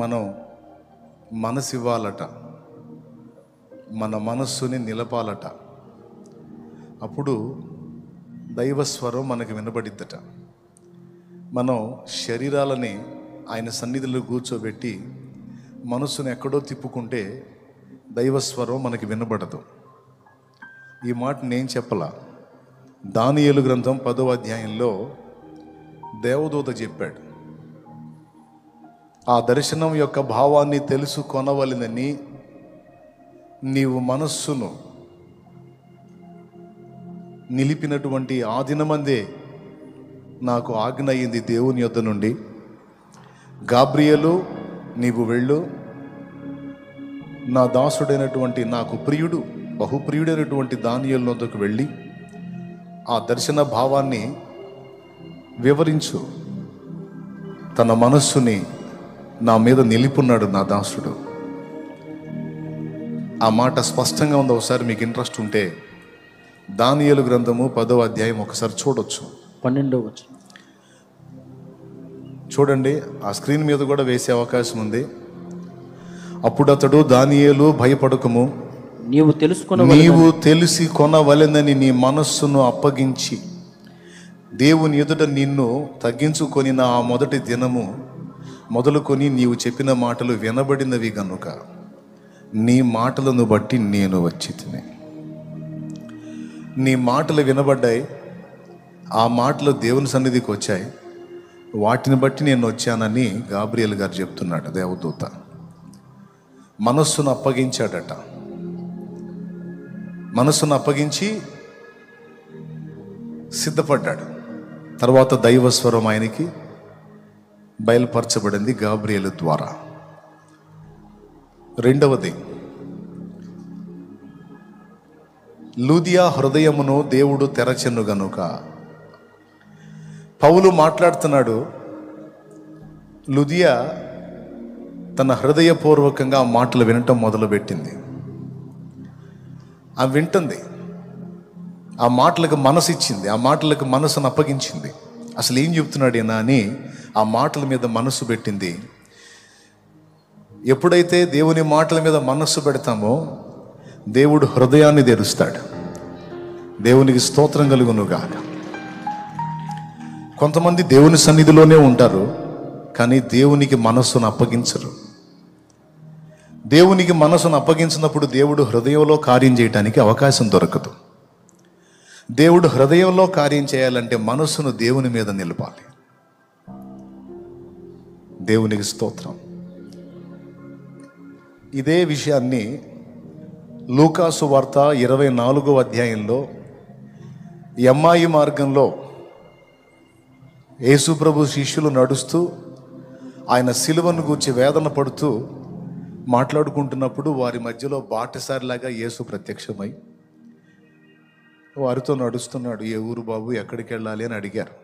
మనం మనసు ఇవ్వాలట మన మనస్సుని నిలపాలట అప్పుడు దైవస్వరం మనకు వినబడిద్దట మనం శరీరాలని ఆయన సన్నిధిలో కూర్చోబెట్టి మనసును ఎక్కడో తిప్పుకుంటే దైవస్వరం మనకి వినబడదు ఈ మాట నేను చెప్పలా దానియలు గ్రంథం పదో అధ్యాయంలో దేవదూత చెప్పాడు ఆ దర్శనం యొక్క భావాన్ని తెలుసుకొనవలనని నీవు మనస్సును నిలిపినటువంటి ఆ దినమందే నాకు ఆజ్ఞ అయింది దేవుని యొద్ద నుండి గాబ్రియలు నీవు వెళ్ళు నా దాసుడైనటువంటి నాకు ప్రియుడు బహుప్రియుడైనటువంటి దానియల్లోకి వెళ్ళి ఆ దర్శన భావాన్ని వివరించు తన మనస్సుని నా మీద నిలిపున్నాడు నా దాసుడు ఆ మాట స్పష్టంగా ఉంది ఒకసారి మీకు ఇంట్రెస్ట్ ఉంటే దానియలు గ్రంథము పదో అధ్యాయం ఒకసారి చూడొచ్చు పన్నెండో చూడండి ఆ స్క్రీన్ మీద కూడా వేసే అవకాశం ఉంది అప్పుడు అతడు దానియలు భయపడకము నీవు తెలుసుకున్న నీవు తెలిసి కొనవలెనని నీ మనస్సును అప్పగించి దేవుని ఎదుట నిన్ను తగ్గించుకొని నా మొదటి దినము మొదలుకొని నీవు చెప్పిన మాటలు వినబడినవి గనుక నీ మాటలను బట్టి నేను వచ్చి తిని నీ మాటలు వినబడ్డాయి ఆ మాటలు దేవుని సన్నిధికి వచ్చాయి వాటిని బట్టి నేను వచ్చానని గాబ్రియల్ గారు చెప్తున్నాడు దేవదూత మనస్సును అప్పగించాడట మనస్సును అప్పగించి సిద్ధపడ్డాడు తర్వాత దైవస్వరం ఆయనకి బయలుపరచబడింది గాబ్రియలు ద్వారా రెండవది లూదియా హృదయమును దేవుడు తెరచెను గనుక పౌలు మాట్లాడుతున్నాడు లుదియా తన హృదయపూర్వకంగా ఆ మాటలు వినటం మొదలుపెట్టింది ఆ వింటుంది ఆ మాటలకు మనసు ఇచ్చింది ఆ మాటలకు మనసును అప్పగించింది అసలు ఏం చెప్తున్నాడు అని ఆ మాటల మీద మనసు పెట్టింది ఎప్పుడైతే దేవుని మాటల మీద మనస్సు పెడతామో దేవుడు హృదయాన్ని తెరుస్తాడు దేవునికి స్తోత్రం కలుగునుగాక కొంతమంది దేవుని సన్నిధిలోనే ఉంటారు కానీ దేవునికి మనస్సును అప్పగించరు దేవునికి మనసును అప్పగించినప్పుడు దేవుడు హృదయంలో కార్యం చేయడానికి అవకాశం దొరకదు దేవుడు హృదయంలో కార్యం చేయాలంటే మనస్సును దేవుని మీద నిలపాలి దేవునికి స్తోత్రం ఇదే విషయాన్ని లూకాసు వార్త ఇరవై నాలుగో అధ్యాయంలో ఎమ్మాయి మార్గంలో యేసుప్రభు శిష్యులు నడుస్తూ ఆయన సిలువను గూర్చి వేదన పడుతూ మాట్లాడుకుంటున్నప్పుడు వారి మధ్యలో బాటసారిలాగా యేసు ప్రత్యక్షమై వారితో నడుస్తున్నాడు ఏ ఊరు బాబు ఎక్కడికి వెళ్ళాలి అని అడిగారు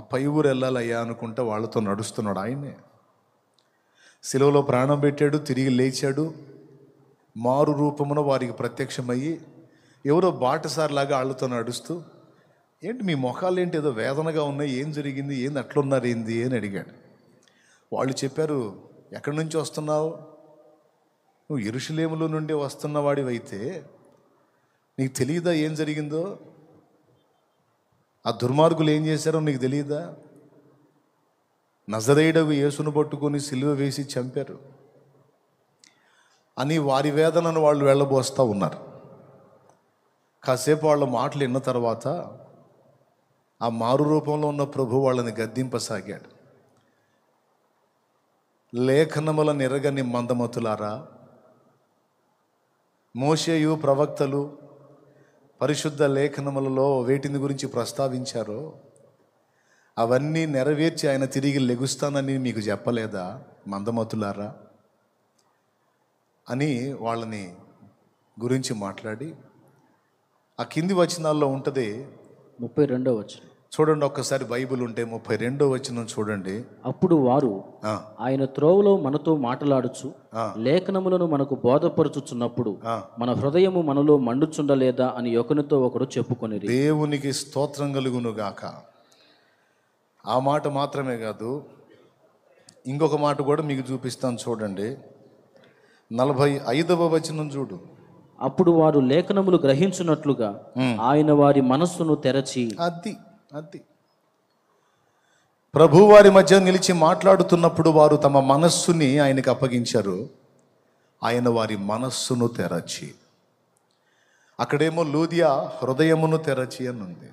ఆ పై ఊరు వెళ్ళాలయ్యా అనుకుంటే వాళ్ళతో నడుస్తున్నాడు ఆయనే సెలవులో ప్రాణం పెట్టాడు తిరిగి లేచాడు మారు రూపమున వారికి ప్రత్యక్షమయ్యి ఎవరో బాటసారిలాగా వాళ్ళతో నడుస్తూ ఏంటి మీ మొఖాలు ఏంటి ఏదో వేదనగా ఉన్నాయి ఏం జరిగింది ఏంది అట్లున్నారు ఏంది అని అడిగాడు వాళ్ళు చెప్పారు ఎక్కడి నుంచి వస్తున్నావు నువ్వు ఇరుషులేములో నుండి వస్తున్నవాడివైతే నీకు తెలియదా ఏం జరిగిందో ఆ దుర్మార్గులు ఏం చేశారో నీకు తెలియదా నజరేయుడవి యేసును పట్టుకొని సిలువ వేసి చంపారు అని వారి వేదనను వాళ్ళు వెళ్ళబోస్తూ ఉన్నారు కాసేపు వాళ్ళ మాటలు విన్న తర్వాత ఆ మారు రూపంలో ఉన్న ప్రభు వాళ్ళని గద్దింపసాగాడు లేఖనముల నిరగని మందమతులారా మోషేయు ప్రవక్తలు పరిశుద్ధ లేఖనములలో వేటిని గురించి ప్రస్తావించారో అవన్నీ నెరవేర్చి ఆయన తిరిగి లెగుస్తానని మీకు చెప్పలేదా మందమతులారా అని వాళ్ళని గురించి మాట్లాడి ఆ కింది వచనాల్లో ఉంటుంది ముప్పై రెండో వచనం చూడండి ఒక్కసారి బైబుల్ ఉంటే ముప్పై రెండో వచనం చూడండి అప్పుడు వారు ఆయన త్రోవలో మనతో మాట్లాడుచు లేఖనములను మనకు బోధపరచుచున్నప్పుడు మన హృదయము మనలో మండుచుండలేదా అని ఒకనితో ఒకడు చెప్పుకొని దేవునికి స్తోత్రం కలుగును గాక ఆ మాట మాత్రమే కాదు ఇంకొక మాట కూడా మీకు చూపిస్తాను చూడండి నలభై ఐదవ వచనం చూడు అప్పుడు వారు లేఖనములు గ్రహించున్నట్లుగా ఆయన వారి మనస్సును తెరచి అది అంతే ప్రభు వారి మధ్య నిలిచి మాట్లాడుతున్నప్పుడు వారు తమ మనస్సుని ఆయనకు అప్పగించారు ఆయన వారి మనస్సును తెరచి అక్కడేమో లూదియా హృదయమును తెరచి అని ఉంది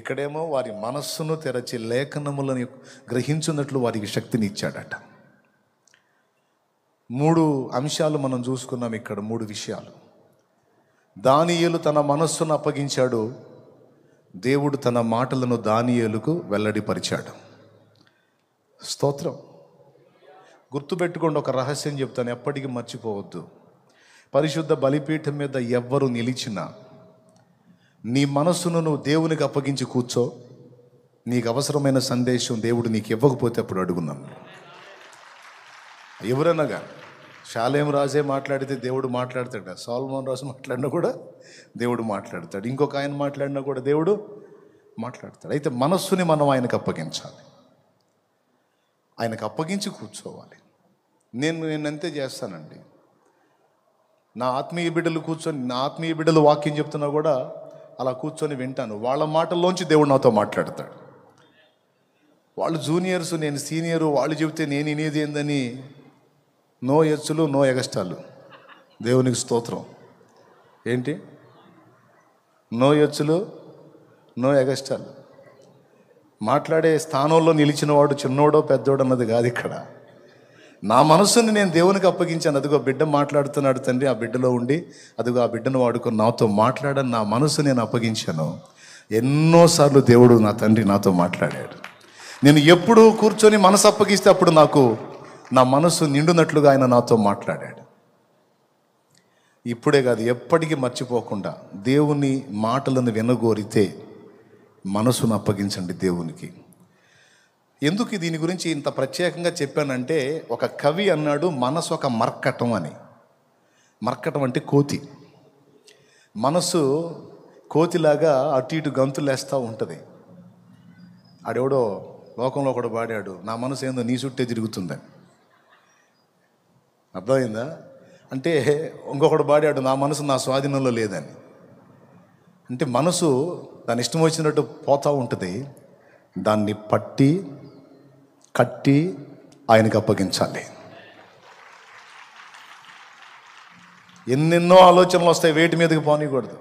ఇక్కడేమో వారి మనస్సును తెరచి లేఖనములను గ్రహించున్నట్లు వారికి శక్తిని ఇచ్చాడట మూడు అంశాలు మనం చూసుకున్నాం ఇక్కడ మూడు విషయాలు దానియులు తన మనస్సును అప్పగించాడు దేవుడు తన మాటలను దానియేలుకు వెల్లడిపరిచాడు స్తోత్రం గుర్తుపెట్టుకోండి ఒక రహస్యం చెప్తాను ఎప్పటికీ మర్చిపోవద్దు పరిశుద్ధ బలిపీఠం మీద ఎవ్వరు నిలిచినా నీ మనస్సును నువ్వు దేవునికి అప్పగించి కూర్చో నీకు అవసరమైన సందేశం దేవుడు నీకు ఇవ్వకపోతే అప్పుడు అడుగున్నాను ఎవరనగా షాలేం రాజే మాట్లాడితే దేవుడు మాట్లాడతాడు సాల్మోన్ రాజు మాట్లాడినా కూడా దేవుడు మాట్లాడతాడు ఇంకొక ఆయన మాట్లాడినా కూడా దేవుడు మాట్లాడతాడు అయితే మనస్సుని మనం ఆయనకు అప్పగించాలి ఆయనకు అప్పగించి కూర్చోవాలి నేను అంతే చేస్తానండి నా ఆత్మీయ బిడ్డలు కూర్చొని నా ఆత్మీయ బిడ్డలు వాక్యం చెప్తున్నా కూడా అలా కూర్చొని వింటాను వాళ్ళ మాటల్లోంచి దేవుడు నాతో మాట్లాడతాడు వాళ్ళు జూనియర్స్ నేను సీనియరు వాళ్ళు చెబితే నేను ఇనేది ఏందని నో ఎచ్చులు నో ఎగస్టాలు దేవునికి స్తోత్రం ఏంటి నో ఎచ్చులు నో ఎగస్టాలు మాట్లాడే స్థానంలో నిలిచినవాడు చిన్నోడో పెద్దోడు అన్నది కాదు ఇక్కడ నా మనసుని నేను దేవునికి అప్పగించాను అదిగో బిడ్డ మాట్లాడుతున్నాడు తండ్రి ఆ బిడ్డలో ఉండి అదిగో ఆ బిడ్డను వాడుకొని నాతో మాట్లాడని నా మనసు నేను అప్పగించాను ఎన్నోసార్లు దేవుడు నా తండ్రి నాతో మాట్లాడాడు నేను ఎప్పుడు కూర్చొని మనసు అప్పగిస్తే అప్పుడు నాకు నా మనసు నిండునట్లుగా ఆయన నాతో మాట్లాడాడు ఇప్పుడే కాదు ఎప్పటికీ మర్చిపోకుండా దేవుని మాటలను వినగోరితే మనసును అప్పగించండి దేవునికి ఎందుకు దీని గురించి ఇంత ప్రత్యేకంగా చెప్పానంటే ఒక కవి అన్నాడు మనసు ఒక మర్కటం అని మర్కటం అంటే కోతి మనసు కోతిలాగా అటు ఇటు గంతులేస్తూ ఉంటుంది ఆడెవడో లోకంలో ఒకడు పాడాడు నా మనసు ఏందో నీ చుట్టే తిరుగుతుందని అర్థమైందా అంటే బాడీ అటు నా మనసు నా స్వాధీనంలో లేదని అంటే మనసు దాని ఇష్టం వచ్చినట్టు పోతూ ఉంటుంది దాన్ని పట్టి కట్టి ఆయనకు అప్పగించాలి ఎన్నెన్నో ఆలోచనలు వస్తాయి వేటి మీదకి పోనీకూడదు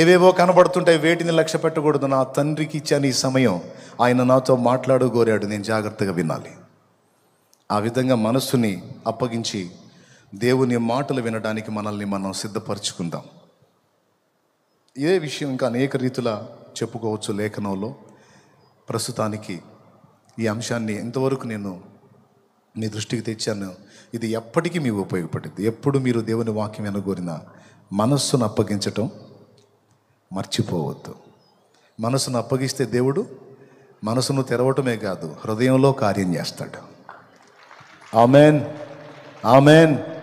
ఏవేవో కనబడుతుంటాయి వేటిని లక్ష్య పెట్టకూడదు నా తండ్రికి ఇచ్చాను ఈ సమయం ఆయన నాతో కోరాడు నేను జాగ్రత్తగా వినాలి ఆ విధంగా మనస్సుని అప్పగించి దేవుని మాటలు వినడానికి మనల్ని మనం సిద్ధపరచుకుందాం ఇదే విషయం ఇంకా అనేక రీతుల చెప్పుకోవచ్చు లేఖనంలో ప్రస్తుతానికి ఈ అంశాన్ని ఎంతవరకు నేను మీ దృష్టికి తెచ్చాను ఇది ఎప్పటికీ మీకు ఉపయోగపడింది ఎప్పుడు మీరు దేవుని వాక్యం వెనగోరిన మనస్సును అప్పగించటం మర్చిపోవద్దు మనసును అప్పగిస్తే దేవుడు మనసును తెరవటమే కాదు హృదయంలో కార్యం చేస్తాడు Amen. Amen.